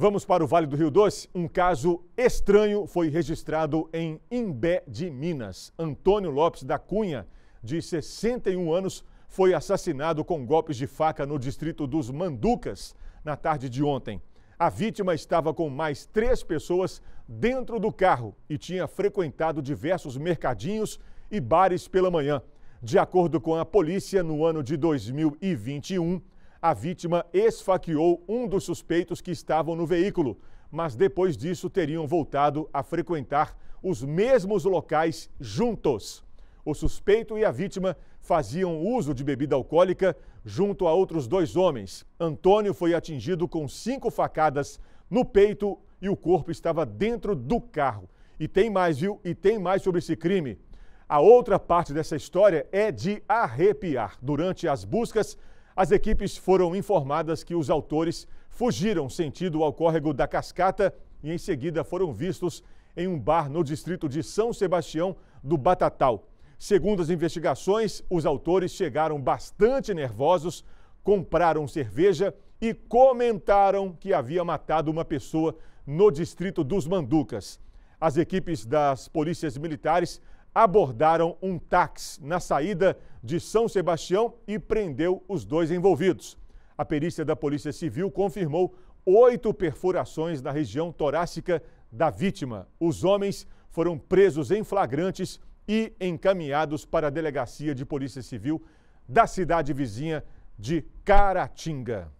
Vamos para o Vale do Rio Doce. Um caso estranho foi registrado em Imbé de Minas. Antônio Lopes da Cunha, de 61 anos, foi assassinado com golpes de faca no distrito dos Manducas na tarde de ontem. A vítima estava com mais três pessoas dentro do carro e tinha frequentado diversos mercadinhos e bares pela manhã. De acordo com a polícia, no ano de 2021, a vítima esfaqueou um dos suspeitos que estavam no veículo, mas depois disso teriam voltado a frequentar os mesmos locais juntos. O suspeito e a vítima faziam uso de bebida alcoólica junto a outros dois homens. Antônio foi atingido com cinco facadas no peito e o corpo estava dentro do carro. E tem mais, viu? E tem mais sobre esse crime. A outra parte dessa história é de arrepiar. Durante as buscas, as equipes foram informadas que os autores fugiram sentido ao córrego da Cascata e em seguida foram vistos em um bar no distrito de São Sebastião do Batatal. Segundo as investigações, os autores chegaram bastante nervosos, compraram cerveja e comentaram que havia matado uma pessoa no distrito dos Manducas. As equipes das polícias militares abordaram um táxi na saída de São Sebastião e prendeu os dois envolvidos. A perícia da Polícia Civil confirmou oito perfurações na região torácica da vítima. Os homens foram presos em flagrantes e encaminhados para a delegacia de Polícia Civil da cidade vizinha de Caratinga.